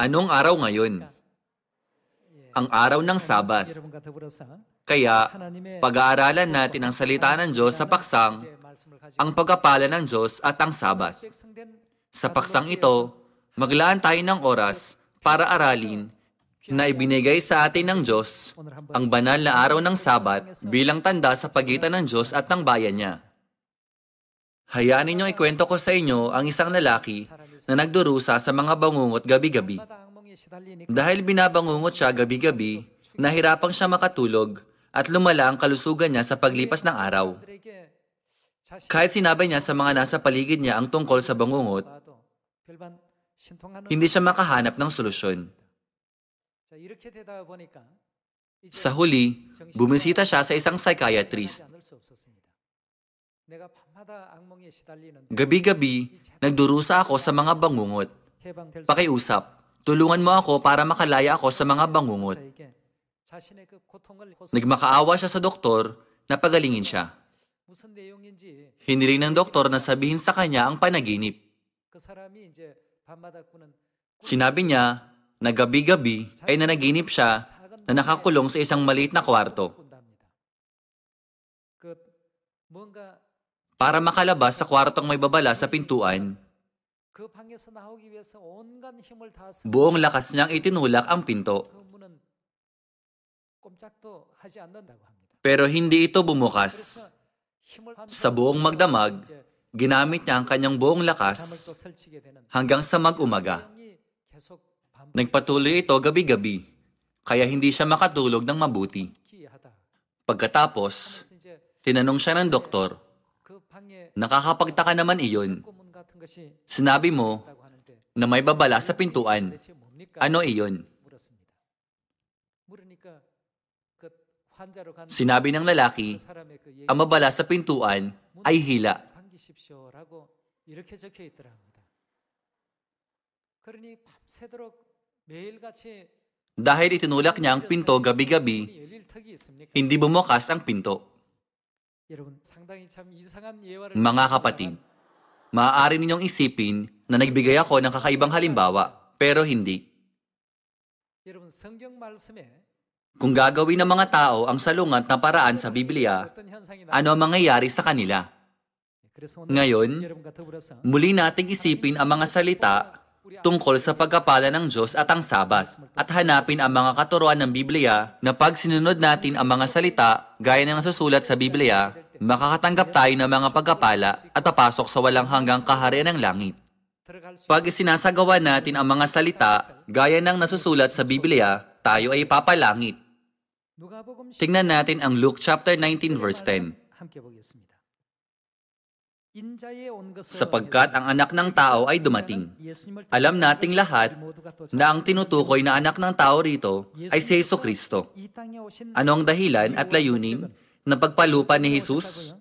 Anong araw ngayon? Ang araw ng Sabat. Kaya, pag-aaralan natin ang salita ng Diyos sa paksang, ang pagkapala ng Diyos at ang Sabat. Sa paksang ito, maglaan tayo ng oras para aralin na ibinigay sa atin ng Diyos ang banal na araw ng Sabat bilang tanda sa pagitan ng Diyos at ng bayan niya. Hayaan ninyong ikwento ko sa inyo ang isang lalaki na nagdurusa sa mga bangungot gabi-gabi. Dahil binabangungot siya gabi-gabi, nahirapang siya makatulog at lumala ang kalusugan niya sa paglipas ng araw. Kahit sinabi niya sa mga nasa paligid niya ang tungkol sa bangungot, hindi siya makahanap ng solusyon. Sa huli, bumisita siya sa isang psychiatrist. Gabi-gabi, nagdurusa ako sa mga bangungot. Pakiusap, tulungan mo ako para makalaya ako sa mga bangungot. Nagmakaawa siya sa doktor na pagalingin siya. Hiniling ng doktor na sabihin sa kanya ang panaginip. Sinabi niya na gabi-gabi ay nanaginip siya na nakakulong sa isang maliit na kwarto para makalabas sa kwartong may babala sa pintuan. Buong lakas niyang itinulak ang pinto. Pero hindi ito bumukas. Sa buong magdamag, ginamit niya ang kanyang buong lakas hanggang sa mag-umaga. Nagpatuloy ito gabi-gabi, kaya hindi siya makatulog ng mabuti. Pagkatapos, tinanong siya ng doktor, Nakakapagtaka naman iyon. Sinabi mo na may babala sa pintuan. Ano iyon? Sinabi ng lalaki, ang mabala sa pintuan ay hila. Dahil itinulak niya ang pinto gabi-gabi, hindi bumukas ang pinto. Mga kapatid, maaari ninyong isipin na nagbigay ako ng kakaibang halimbawa, pero hindi. Kung gagawin ng mga tao ang salungat na paraan sa Biblia, ano ang mangyayari sa kanila? Ngayon, muli nating isipin ang mga salita tungkol sa pagkapala ng Diyos at ang Sabas at hanapin ang mga katuruan ng Biblia na pag sinunod natin ang mga salita gaya ng nasusulat sa Biblia, makakatanggap tayo ng mga pagkapala at papasok sa walang hanggang kaharian ng langit. Pag isinasagawa natin ang mga salita gaya ng nasusulat sa Biblia, tayo ay papalangit. Tingnan natin ang Luke chapter 19 verse 10 sapagkat ang anak ng tao ay dumating. Alam nating lahat na ang tinutukoy na anak ng tao rito ay si Heso Kristo. Ano ang dahilan at layunin ng pagpalupa ni Jesus?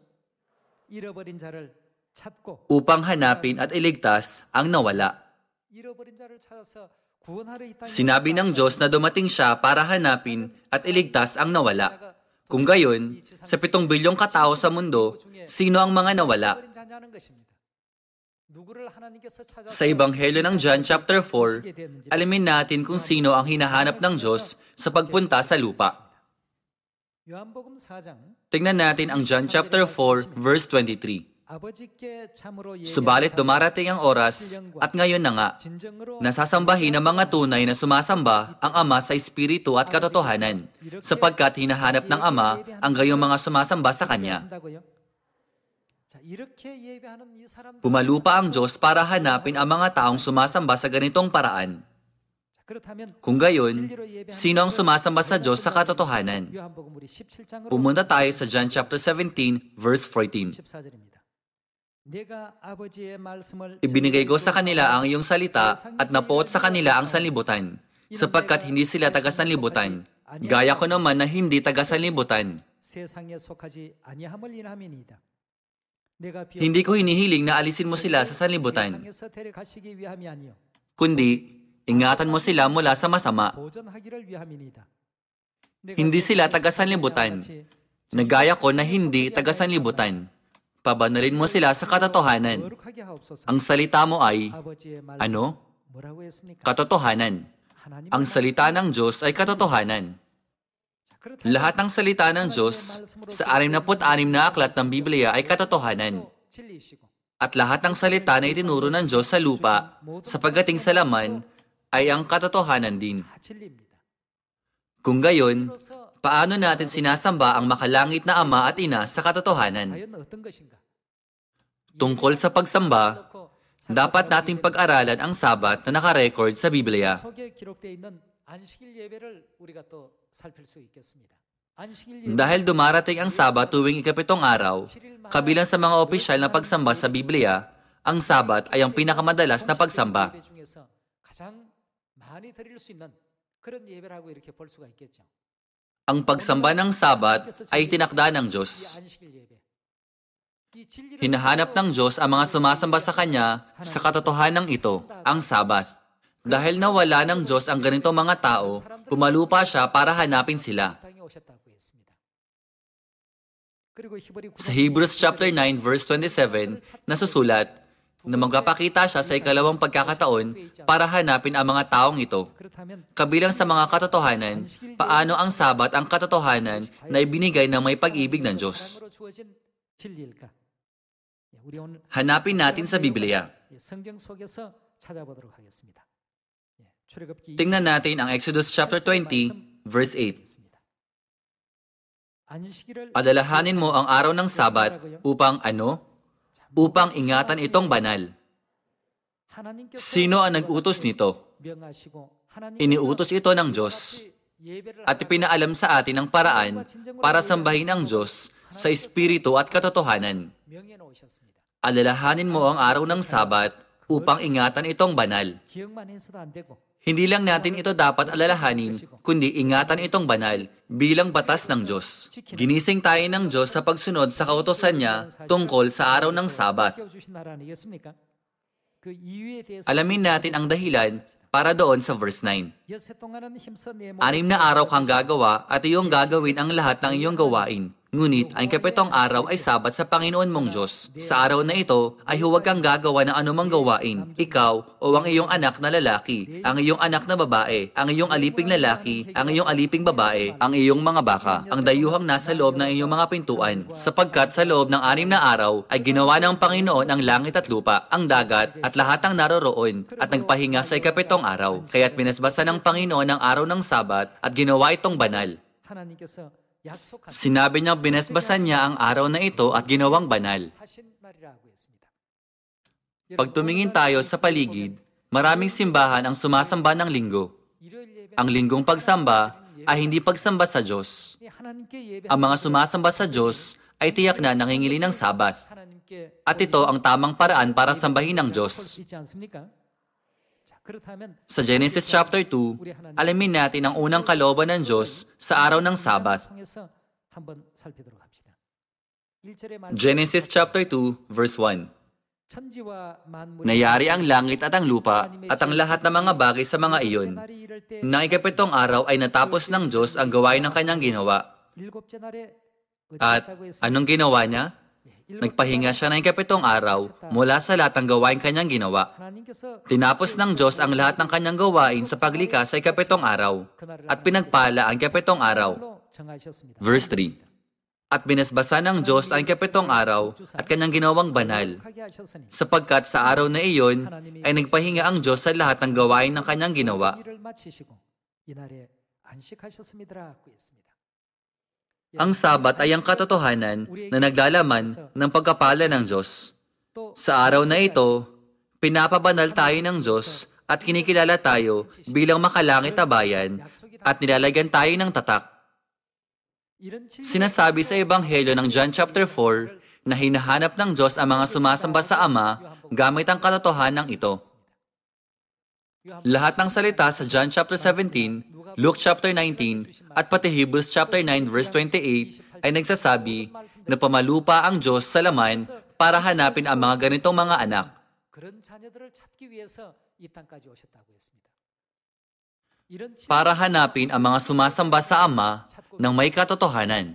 Upang hanapin at iligtas ang nawala. Sinabi ng Diyos na dumating siya para hanapin at iligtas ang nawala. Kung gayon, sa 7 bilyong katao sa mundo, sino ang mga nawala? Sa Ebanghelyo ng John chapter 4, alamin natin kung sino ang hinahanap ng Diyos sa pagpunta sa lupa. Tingnan natin ang John chapter 4 verse 23. Subalit dumarating ang oras at ngayon na nga, nasasambahin ng mga tunay na sumasamba ang Ama sa Espiritu at katotohanan, sapagkat hinahanap ng Ama ang gayong mga sumasamba sa Kanya. Pumalupa ang Diyos para hanapin ang mga taong sumasamba sa ganitong paraan. Kung gayon, sino ang sumasamba sa Diyos sa katotohanan? Pumunta tayo sa John chapter 17 verse 14. Ibinigay ko sa kanila ang iyong salita at napuot sa kanila ang sanlibutan, sapagkat hindi sila taga-sanlibutan, gaya ko naman na hindi taga-sanlibutan. Hindi ko hinihiling na alisin mo sila sa sanlibutan, kundi ingatan mo sila mula sa masama. Hindi sila taga-sanlibutan, nagaya ko na hindi taga-sanlibutan pabanalin mo sila sa katotohanan. Ang salita mo ay, ano? Katotohanan. Ang salita ng Diyos ay katotohanan. Lahat ng salita ng Diyos sa 66 na aklat ng Biblia ay katotohanan. At lahat ng salita na itinuro ng Diyos sa lupa sa pagdating sa laman ay ang katotohanan din. Kung gayon, paano natin sinasamba ang makalangit na Ama at Ina sa katotohanan? Tungkol sa pagsamba, dapat nating pag-aralan ang Sabat na nakarecord sa Biblia. Dahil dumarating ang Sabat tuwing ikapitong araw, kabilang sa mga opisyal na pagsamba sa Biblia, ang Sabat ay ang pinakamadalas na pagsamba. Ang pagsamba ng Sabat ay tinakda ng Diyos. Hinahanap ng Diyos ang mga sumasamba sa Kanya sa katotohanan ng ito, ang Sabas. Dahil nawala ng Diyos ang ganito mga tao, pumalupa siya para hanapin sila. Sa Hebrews chapter 9 verse 27, nasusulat na magpapakita siya sa ikalawang pagkakataon para hanapin ang mga taong ito. Kabilang sa mga katotohanan, paano ang sabat ang katotohanan na ibinigay ng may pag-ibig ng Diyos? Hanapin natin sa Biblia. Tingnan natin ang Exodus chapter 20, verse 8. Alalahanin mo ang araw ng Sabat upang ano? Upang ingatan itong banal. Sino ang nag-utos nito? Iniutos ito ng Diyos at pinaalam sa atin ang paraan para sambahin ang Diyos sa Espiritu at katotohanan. Alalahanin mo ang araw ng Sabat upang ingatan itong banal. Hindi lang natin ito dapat alalahanin, kundi ingatan itong banal bilang batas ng Diyos. Ginising tayo ng Diyos sa pagsunod sa kautosan niya tungkol sa araw ng Sabat. Alamin natin ang dahilan para doon sa verse 9. Anim na araw kang gagawa at iyong gagawin ang lahat ng iyong gawain Ngunit ang ikapitong araw ay sabat sa Panginoon mong Diyos. Sa araw na ito ay huwag kang gagawa ng anumang gawain, ikaw o ang iyong anak na lalaki, ang iyong anak na babae, ang iyong aliping lalaki, ang iyong aliping babae, ang iyong mga baka, ang dayuhang nasa loob ng iyong mga pintuan, sapagkat sa loob ng anim na araw ay ginawa ng Panginoon ang langit at lupa, ang dagat at lahat ng naroroon at nagpahinga sa ikapitong araw. Kaya't binasbasan ng Panginoon ang araw ng sabat at ginawa itong banal. Sinabi niyang binesbasan niya ang araw na ito at ginawang banal. Pag tumingin tayo sa paligid, maraming simbahan ang sumasamba ng linggo. Ang linggong pagsamba ay hindi pagsamba sa Diyos. Ang mga sumasamba sa Diyos ay tiyak na nangingili ng Sabat. At ito ang tamang paraan para sambahin ng Diyos. Sa Genesis chapter 2, alamin natin ang unang kalooban ng Diyos sa araw ng Sabat. Genesis chapter 2 verse 1 Nayari ang langit at ang lupa at ang lahat ng mga bagay sa mga iyon. Nang ikapitong araw ay natapos ng Diyos ang gawain ng kanyang ginawa. At anong ginawa niya? Nagpahinga siya ng kapitong araw mula sa lahat ng gawain kanyang ginawa. Tinapos ng Diyos ang lahat ng kanyang gawain sa paglika sa kapitong araw at pinagpala ang kapitong araw. Verse 3 at binasbasa ng Diyos ang kapitong araw at kanyang ginawang banal, sapagkat sa araw na iyon ay nagpahinga ang Diyos sa lahat ng gawain ng kanyang ginawa. Ang Sabat ay ang katotohanan na naglalaman ng pagkapala ng Diyos. Sa araw na ito, pinapabanal tayo ng Diyos at kinikilala tayo bilang makalangit na bayan at nilalagyan tayo ng tatak. Sinasabi sa Ebanghelyo ng John chapter 4 na hinahanap ng Diyos ang mga sumasamba sa Ama gamit ang katotohanan ng ito. Lahat ng salita sa John chapter 17, Luke chapter 19, at pati Hebrews chapter 9 verse 28 ay nagsasabi na pamalupa ang Diyos sa laman para hanapin ang mga ganitong mga anak. Para hanapin ang mga sumasamba sa Ama ng may katotohanan.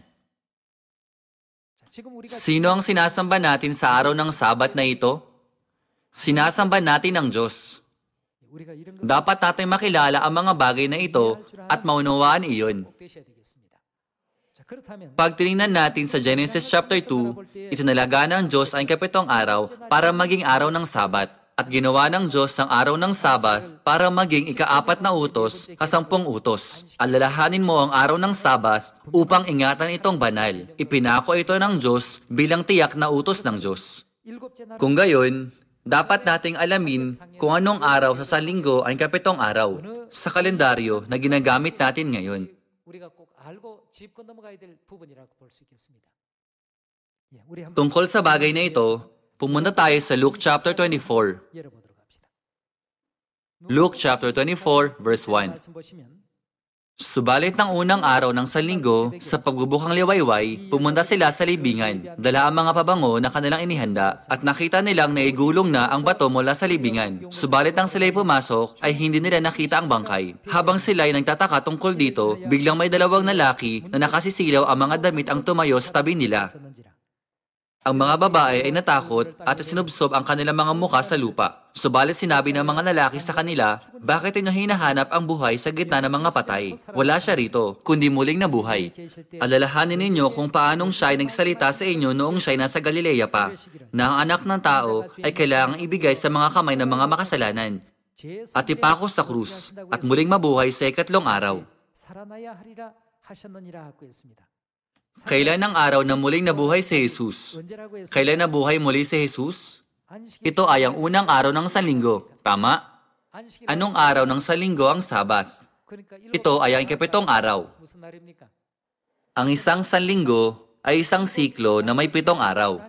Sino ang sinasamba natin sa araw ng Sabat na ito? Sinasamba natin ang Diyos. Dapat natin makilala ang mga bagay na ito at maunawaan iyon. Pag tinignan natin sa Genesis chapter 2, itinalaga ng Diyos ang kapitong araw para maging araw ng Sabat at ginawa ng Diyos ang araw ng Sabat para maging ikaapat na utos, kasampung utos. Alalahanin mo ang araw ng Sabat upang ingatan itong banal. Ipinako ito ng Diyos bilang tiyak na utos ng Diyos. Kung gayon, dapat nating alamin kung anong araw sa salinggo ang kapitong araw sa kalendaryo na ginagamit natin ngayon. Tungkol sa bagay na ito, pumunta tayo sa Luke chapter 24. Luke chapter 24 verse 1. Subalit ng unang araw ng salinggo, sa pagbubukang liwayway, pumunta sila sa libingan, dala ang mga pabango na kanilang inihanda, at nakita nilang naigulong na ang bato mula sa libingan. Subalit nang sila'y pumasok, ay hindi nila nakita ang bangkay. Habang sila'y nagtataka tungkol dito, biglang may dalawang lalaki na nakasisilaw ang mga damit ang tumayo sa tabi nila. Ang mga babae ay natakot at sinubsob ang kanilang mga mukha sa lupa. Subalit sinabi ng mga lalaki sa kanila, bakit inyo hinahanap ang buhay sa gitna ng mga patay? Wala siya rito, kundi muling nabuhay. Alalahanin ninyo kung paanong siya ay nagsalita sa inyo noong siya ay nasa Galilea pa, na ang anak ng tao ay kailangang ibigay sa mga kamay ng mga makasalanan, at ipako sa krus, at muling mabuhay sa ikatlong araw. Kailan ang araw na muling nabuhay si Jesus? Kailan nabuhay muli si Jesus? Ito ay ang unang araw ng sanlinggo, tama? Anong araw ng sanlinggo ang Sabas? Ito ay ang ikapitong araw. Ang isang sanlinggo ay isang siklo na may pitong araw.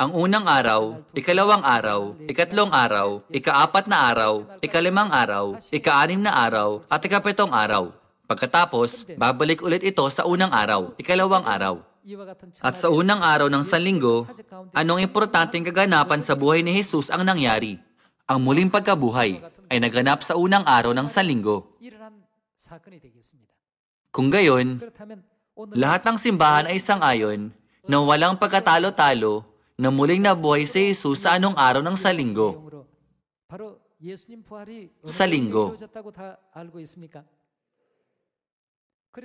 Ang unang araw, ikalawang araw, ikatlong araw, ikaapat na araw, ikalimang araw, ikaanim na araw, at ikapitong araw. Pagkatapos, babalik ulit ito sa unang araw, ikalawang araw. At sa unang araw ng sanlinggo, anong importanteng kaganapan sa buhay ni Jesus ang nangyari? Ang muling pagkabuhay ay naganap sa unang araw ng sanlinggo. Kung gayon, lahat ng simbahan ay isang ayon na walang pagkatalo-talo na muling nabuhay si Jesus sa anong araw ng salinggo. Sa linggo.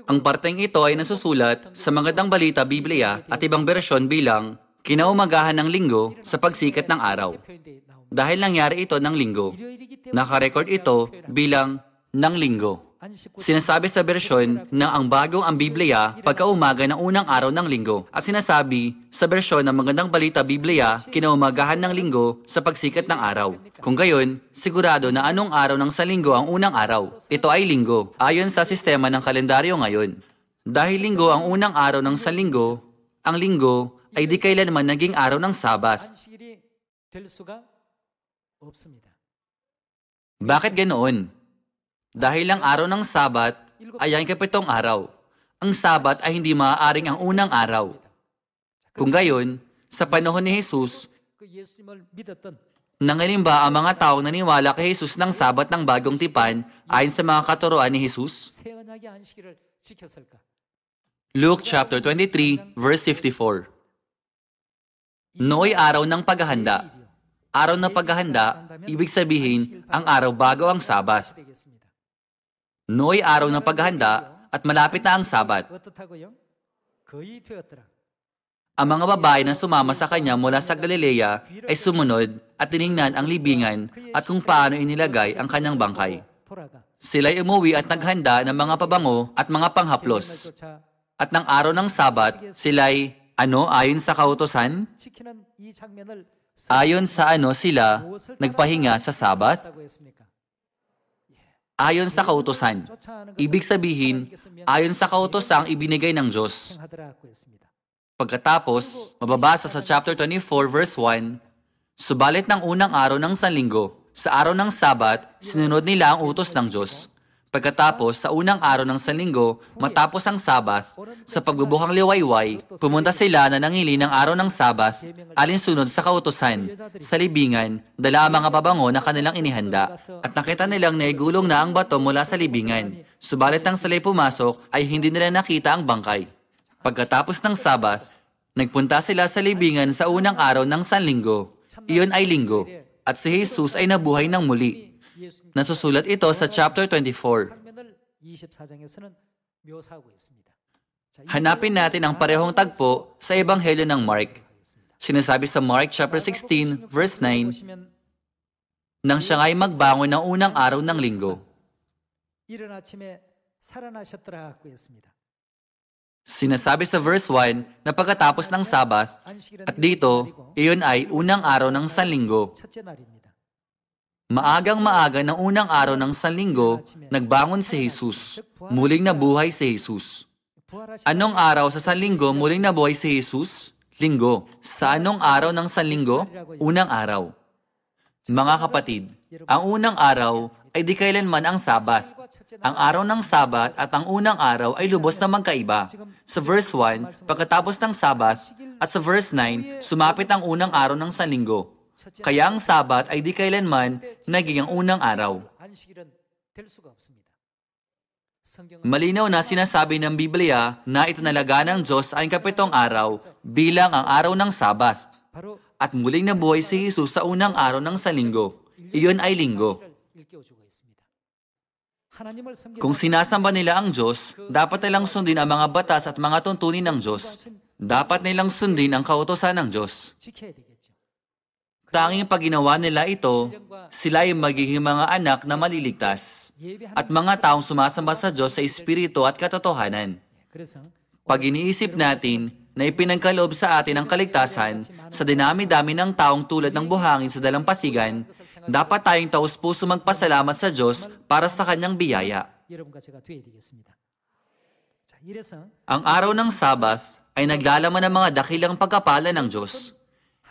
Ang parteng ito ay nasusulat sa Magandang Balita Biblia at ibang bersyon bilang kinaumagahan ng linggo sa pagsikat ng araw. Dahil nangyari ito ng linggo, nakarecord ito bilang ng linggo. Sinasabi sa bersyon na ang bagong ang Biblia pagkaumaga ng unang araw ng linggo at sinasabi sa bersyon ng magandang balita Biblia kinaumagahan ng linggo sa pagsikat ng araw. Kung gayon, sigurado na anong araw ng sa linggo ang unang araw. Ito ay linggo ayon sa sistema ng kalendaryo ngayon. Dahil linggo ang unang araw ng sa linggo, ang linggo ay di kailanman naging araw ng Sabas. Bakit ganoon? Dahil ang araw ng Sabat ay ang ikapitong araw. Ang Sabat ay hindi maaaring ang unang araw. Kung gayon, sa panahon ni Jesus, nangalimba ang mga taong naniwala kay Jesus ng Sabat ng bagong tipan ayon sa mga katuroan ni Jesus? Luke chapter 23, verse 54. Noy araw ng paghahanda. Araw ng paghahanda, ibig sabihin, ang araw bago ang Sabat. Nooy araw ng paghahanda at malapit na ang Sabat. Ang mga babae na sumama sa kanya mula sa Galilea ay sumunod at tiningnan ang libingan at kung paano inilagay ang kanyang bangkay. Sila'y umuwi at naghanda ng mga pabango at mga panghaplos. At ng araw ng Sabat, sila'y ano ayon sa kautosan? Ayon sa ano sila nagpahinga sa Sabat? ayon sa kautosan. Ibig sabihin, ayon sa kautosang ibinigay ng Diyos. Pagkatapos, mababasa sa chapter 24 verse 1, Subalit ng unang araw ng sanlinggo, sa araw ng sabat, sinunod nila ang utos ng Diyos Pagkatapos, sa unang araw ng Sanlinggo, matapos ang Sabas, sa pagbubuhang liwayway, pumunta sila na nangili ng araw ng Sabas, alinsunod sa kautosan, sa libingan, dala ang mga pabango na kanilang inihanda. At nakita nilang naigulong na ang bato mula sa libingan, subalit nang sila'y pumasok ay hindi nila nakita ang bangkay. Pagkatapos ng Sabas, nagpunta sila sa libingan sa unang araw ng Sanlinggo. Iyon ay linggo, at si Jesus ay nabuhay ng muli. Nasusulat ito sa chapter 24. Hanapin natin ang parehong tagpo sa Ebanghelyo ng Mark. Sinasabi sa Mark chapter 16 verse 9, nang siya ay magbangon ng unang araw ng linggo. Sinasabi sa verse 1 na pagkatapos ng Sabas, at dito, iyon ay unang araw ng Sanlinggo. Maagang maaga ng unang araw ng Sanlinggo, nagbangon si Jesus. Muling nabuhay si Jesus. Anong araw sa Sanlinggo muling nabuhay si Jesus? Linggo. Sa anong araw ng Sanlinggo? Unang araw. Mga kapatid, ang unang araw ay di kailanman ang Sabat. Ang araw ng Sabat at ang unang araw ay lubos na magkaiba. Sa verse 1, pagkatapos ng Sabat, at sa verse 9, sumapit ang unang araw ng Sanlinggo. Kaya ang Sabat ay di kailanman naging ang unang araw. Malinaw na sinasabi ng Biblia na itinalaga ng Diyos ang kapitong araw bilang ang araw ng Sabat. At muling nabuhay si Jesus sa unang araw ng salinggo. Iyon ay linggo. Kung sinasamba nila ang Diyos, dapat nilang sundin ang mga batas at mga tuntunin ng Diyos. Dapat nilang sundin ang kautosan ng Diyos. Tanging pag nila ito, sila ay magiging mga anak na maliligtas at mga taong sumasamba sa Diyos sa Espiritu at katotohanan. Pag iniisip natin na ipinangkaloob sa atin ang kaligtasan sa dinami-dami ng taong tulad ng buhangin sa dalampasigan, dapat tayong taus-puso magpasalamat sa Diyos para sa Kanyang biyaya. Ang araw ng Sabas ay naglalaman ng mga dakilang pagkapala ng Diyos.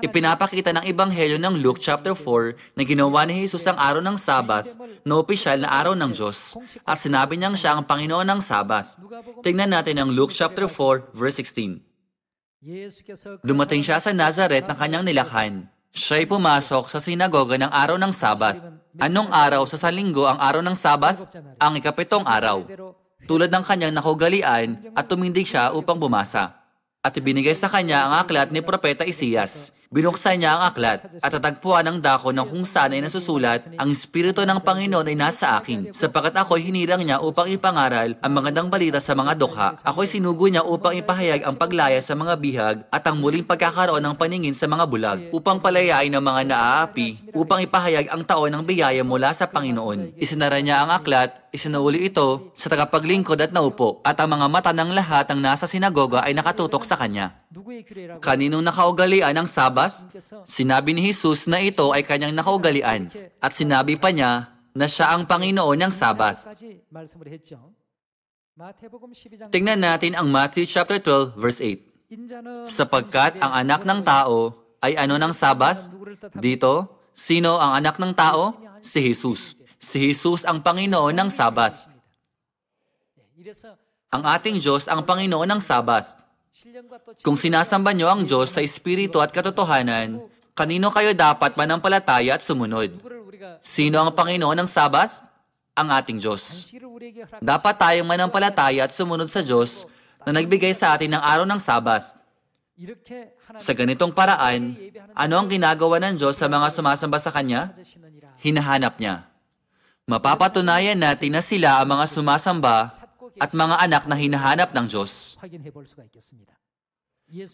Ipinapakita ng Ebanghelyo ng Luke chapter 4 na ginawa ni Jesus ang araw ng Sabas na opisyal na araw ng Diyos at sinabi niyang siya ang Panginoon ng Sabas. Tingnan natin ang Luke chapter 4 verse 16. Dumating siya sa Nazareth na kanyang nilakhan. Siya'y pumasok sa sinagoga ng araw ng Sabas. Anong araw sa salinggo ang araw ng Sabas? Ang ikapitong araw. Tulad ng kanyang nakugalian at tumindig siya upang bumasa. At ibinigay sa kanya ang aklat ni Propeta Isiyas. Binuksan niya ang aklat at tatagpuan ang dako na kung saan ay nasusulat, ang Espiritu ng Panginoon ay nasa akin, sapagat ako'y hinirang niya upang ipangaral ang magandang balita sa mga dukha. Ako'y sinugo niya upang ipahayag ang paglaya sa mga bihag at ang muling pagkakaroon ng paningin sa mga bulag, upang palayain ang mga naaapi, upang ipahayag ang taon ng biyaya mula sa Panginoon. Isinara niya ang aklat Isinauli ito sa tagapaglingkod at naupo at ang mga mata ng lahat ng nasa sinagoga ay nakatutok sa kanya. Kaninong nakaugalian ang Sabas? Sinabi ni Jesus na ito ay kanyang nakaugalian at sinabi pa niya na siya ang Panginoon ng Sabas. Tingnan natin ang Matthew chapter 12 verse 8. Sapagkat ang anak ng tao ay ano ng Sabas? Dito, sino ang anak ng tao? Si Jesus. Si Jesus ang Panginoon ng Sabat. Ang ating Diyos ang Panginoon ng Sabas. Kung sinasamba niyo ang Diyos sa Espiritu at katotohanan, kanino kayo dapat manampalataya at sumunod? Sino ang Panginoon ng Sabas? Ang ating Diyos. Dapat tayong manampalataya at sumunod sa Diyos na nagbigay sa atin ng araw ng Sabas. Sa ganitong paraan, ano ang ginagawa ng Diyos sa mga sumasamba sa Kanya? Hinahanap niya mapapatunayan natin na sila ang mga sumasamba at mga anak na hinahanap ng Diyos.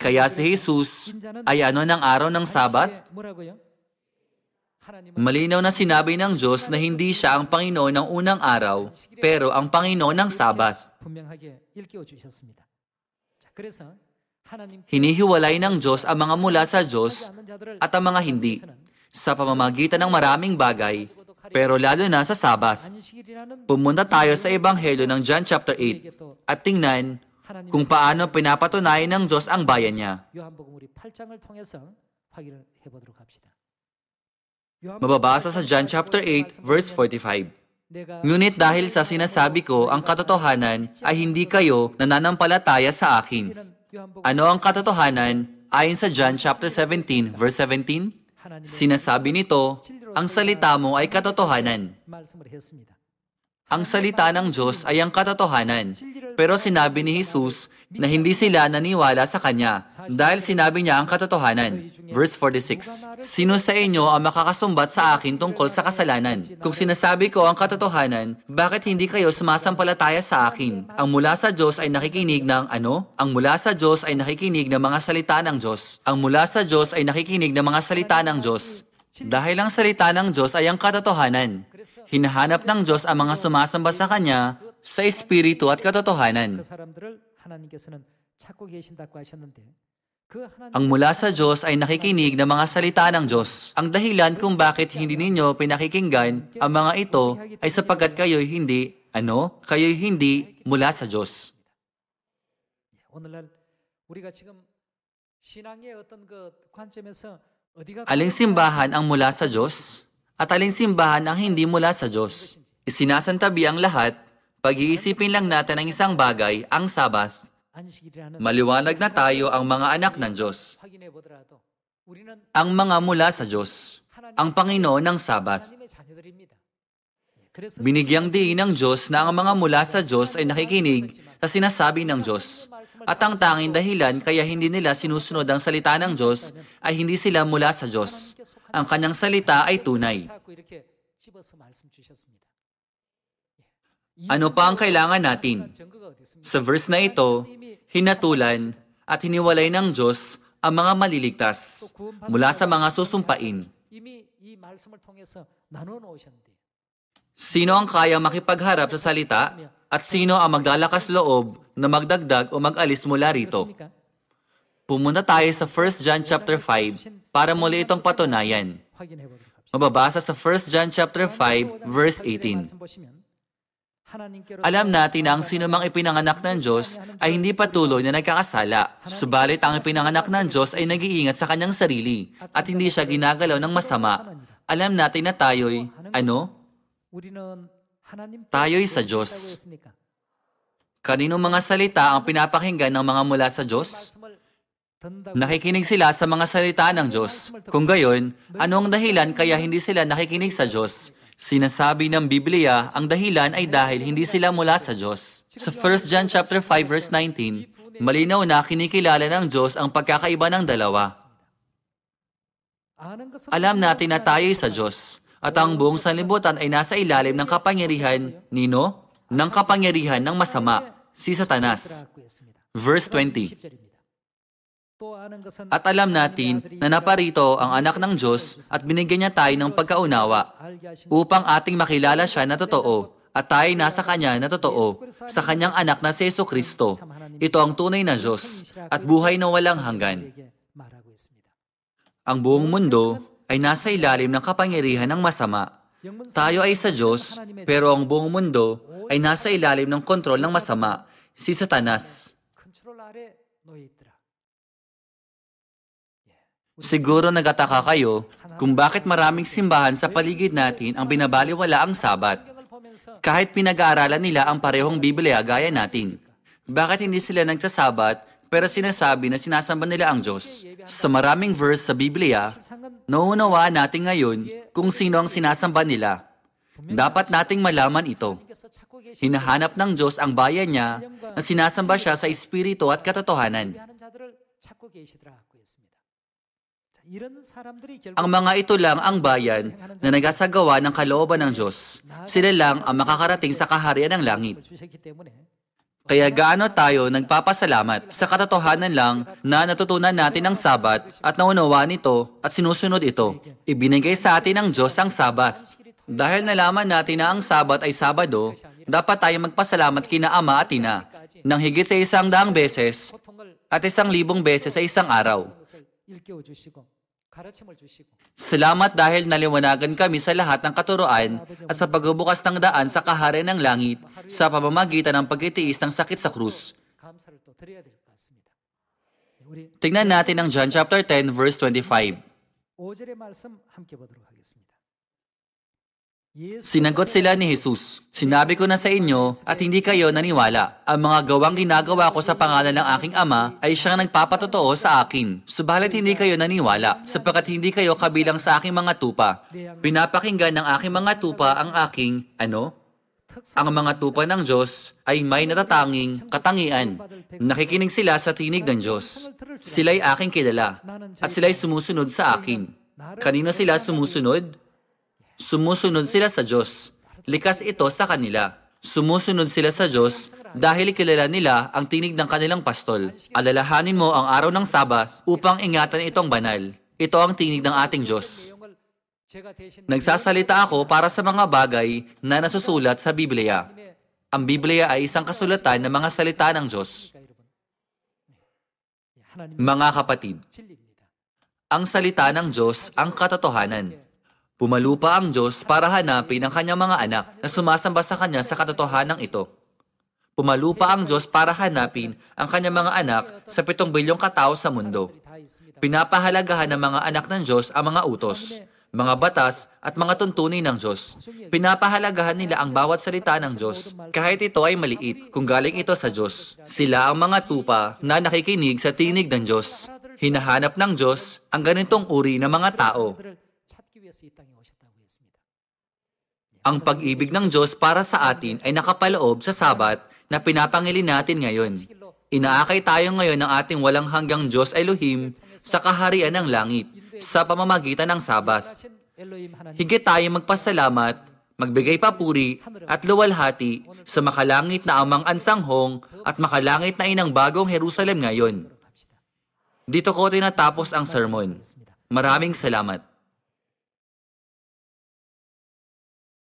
Kaya si Jesus ay ano ng araw ng Sabat? Malinaw na sinabi ng Diyos na hindi siya ang Panginoon ng unang araw, pero ang Panginoon ng Sabat. Hinihiwalay ng Diyos ang mga mula sa Diyos at ang mga hindi sa pamamagitan ng maraming bagay pero lalo na sa Sabas. Pumunta tayo sa Ebanghelyo ng John chapter 8 at tingnan kung paano pinapatunayan ng Diyos ang bayan niya. Mababasa sa John chapter 8 verse 45. Ngunit dahil sa sinasabi ko ang katotohanan ay hindi kayo nananampalataya sa akin. Ano ang katotohanan ayon sa John chapter 17 verse 17? Sinasabi nito, ang salita mo ay katotohanan. Ang salita ng Diyos ay ang katotohanan. Pero sinabi ni Jesus na hindi sila naniwala sa Kanya dahil sinabi niya ang katotohanan. Verse 46, Sino sa inyo ang makakasumbat sa akin tungkol sa kasalanan? Kung sinasabi ko ang katotohanan, bakit hindi kayo sumasampalataya sa akin? Ang mula sa Diyos ay nakikinig ng ano? Ang mula sa Diyos ay nakikinig ng mga salita ng Diyos. Ang mula sa Diyos ay nakikinig ng mga salita ng Diyos. Dahil ang salita ng Diyos ay ang katotohanan. Hinahanap ng Diyos ang mga sumasamba sa Kanya sa Espiritu at katotohanan. Ang mula sa Diyos ay nakikinig ng mga salita ng Diyos. Ang dahilan kung bakit hindi ninyo pinakikinggan ang mga ito ay sapagkat kayo'y hindi, ano? Kayo'y hindi mula sa Diyos. 오늘날 우리가 지금 신앙의 어떤 그 관점에서 Aling simbahan ang mula sa Diyos at aling simbahan ang hindi mula sa Diyos. Isinasantabi ang lahat, pag-iisipin lang natin ang isang bagay, ang Sabas. Maliwanag na tayo ang mga anak ng Diyos. Ang mga mula sa Diyos, ang Panginoon ng Sabas. Binigyang diin ng Diyos na ang mga mula sa Diyos ay nakikinig sa sinasabi ng Diyos. At ang tanging dahilan kaya hindi nila sinusunod ang salita ng Diyos ay hindi sila mula sa Diyos. Ang kanyang salita ay tunay. Ano pa ang kailangan natin? Sa verse na ito, hinatulan at hiniwalay ng Diyos ang mga maliligtas mula sa mga susumpain. Sino ang kaya makipagharap sa salita at sino ang maglalakas loob na magdagdag o mag-alis mula rito? Pumunta tayo sa 1 John chapter 5 para muli itong patunayan. Mababasa sa 1 John chapter 5 verse 18. Alam natin na ang sinumang ipinanganak ng Diyos ay hindi patuloy na nagkakasala. Subalit ang ipinanganak ng Diyos ay nag-iingat sa kanyang sarili at hindi siya ginagalaw ng masama. Alam natin na tayo'y, ano? Tayo'y sa Diyos. Kanino mga salita ang pinapakinggan ng mga mula sa Diyos? Nakikinig sila sa mga salita ng Diyos. Kung gayon, ano ang dahilan kaya hindi sila nakikinig sa Diyos? Sinasabi ng Biblia, ang dahilan ay dahil hindi sila mula sa Diyos. Sa 1 John chapter 5 verse 19, malinaw na kinikilala ng Diyos ang pagkakaiba ng dalawa. Alam natin na tayo sa Diyos at ang buong sanlibutan ay nasa ilalim ng kapangyarihan, nino? Ng kapangyarihan ng masama, si Satanas. Verse 20 At alam natin na naparito ang anak ng Diyos at binigyan niya tayo ng pagkaunawa upang ating makilala siya na totoo at tayo nasa Kanya na totoo, sa Kanyang anak na si Yeso Kristo. Ito ang tunay na Diyos at buhay na walang hanggan. Ang buong mundo ay nasa ilalim ng kapangyarihan ng masama. Tayo ay sa Diyos, pero ang buong mundo ay nasa ilalim ng kontrol ng masama, si Satanas. Siguro nagataka kayo kung bakit maraming simbahan sa paligid natin ang binabaliwala ang Sabat. Kahit pinag-aaralan nila ang parehong Biblia gaya natin. Bakit hindi sila nagsasabat pero sinasabi na sinasamba nila ang Diyos. Sa maraming verse sa Biblia, nauunawa natin ngayon kung sino ang sinasamba nila. Dapat nating malaman ito. Hinahanap ng Diyos ang bayan niya na sinasamba siya sa Espiritu at katotohanan. Ang mga ito lang ang bayan na nagasagawa ng kalooban ng Diyos. Sila lang ang makakarating sa kaharian ng langit. Kaya gaano tayo nagpapasalamat sa katotohanan lang na natutunan natin ang Sabat at naunawaan ito at sinusunod ito. Ibinigay sa atin ng Diyos ang Sabat. Dahil nalaman natin na ang Sabat ay Sabado, dapat tayo magpasalamat kina Ama at Ina ng higit sa isang daang beses at isang libong beses sa isang araw. Salamat dahil naliwanagan kami sa lahat ng katuroan at sa pagbubukas ng daan sa kaharian ng langit sa pamamagitan ng pagtitiis ng sakit sa krus. Tingnan natin ang John chapter 10 verse 25. Sinagot sila ni Jesus, Sinabi ko na sa inyo at hindi kayo naniwala. Ang mga gawang ginagawa ko sa pangalan ng aking ama ay siyang nagpapatotoo sa akin. Subalit hindi kayo naniwala sapagkat hindi kayo kabilang sa aking mga tupa. Pinapakinggan ng aking mga tupa ang aking, ano? Ang mga tupa ng Diyos ay may natatanging katangian. Nakikinig sila sa tinig ng Diyos. Sila'y aking kilala at sila'y sumusunod sa akin. Kanino sila sumusunod? Sumusunod sila sa Diyos. Likas ito sa kanila. Sumusunod sila sa Diyos dahil kilala nila ang tinig ng kanilang pastol. Alalahanin mo ang araw ng Saba upang ingatan itong banal. Ito ang tinig ng ating Diyos. Nagsasalita ako para sa mga bagay na nasusulat sa Biblia. Ang Biblia ay isang kasulatan ng mga salita ng Diyos. Mga kapatid, ang salita ng Diyos ang katotohanan. Pumalupa ang Diyos para hanapin ang kanyang mga anak na sumasamba sa kanya sa katotohanan ito. Pumalupa ang Diyos para hanapin ang kanyang mga anak sa pitong bilyong katao sa mundo. Pinapahalagahan ng mga anak ng Diyos ang mga utos, mga batas at mga tuntunin ng Diyos. Pinapahalagahan nila ang bawat salita ng Diyos, kahit ito ay maliit kung galing ito sa Diyos. Sila ang mga tupa na nakikinig sa tinig ng Diyos. Hinahanap ng Diyos ang ganitong uri ng mga tao ang pag-ibig ng Diyos para sa atin ay nakapaloob sa Sabat na pinapangilin natin ngayon. Inaakay tayo ngayon ng ating walang hanggang Diyos Elohim sa kaharian ng langit, sa pamamagitan ng Sabas. Higit tayo magpasalamat, magbigay papuri at luwalhati sa makalangit na amang ansanghong at makalangit na inang bagong Jerusalem ngayon. Dito ko tinatapos ang sermon. Maraming salamat.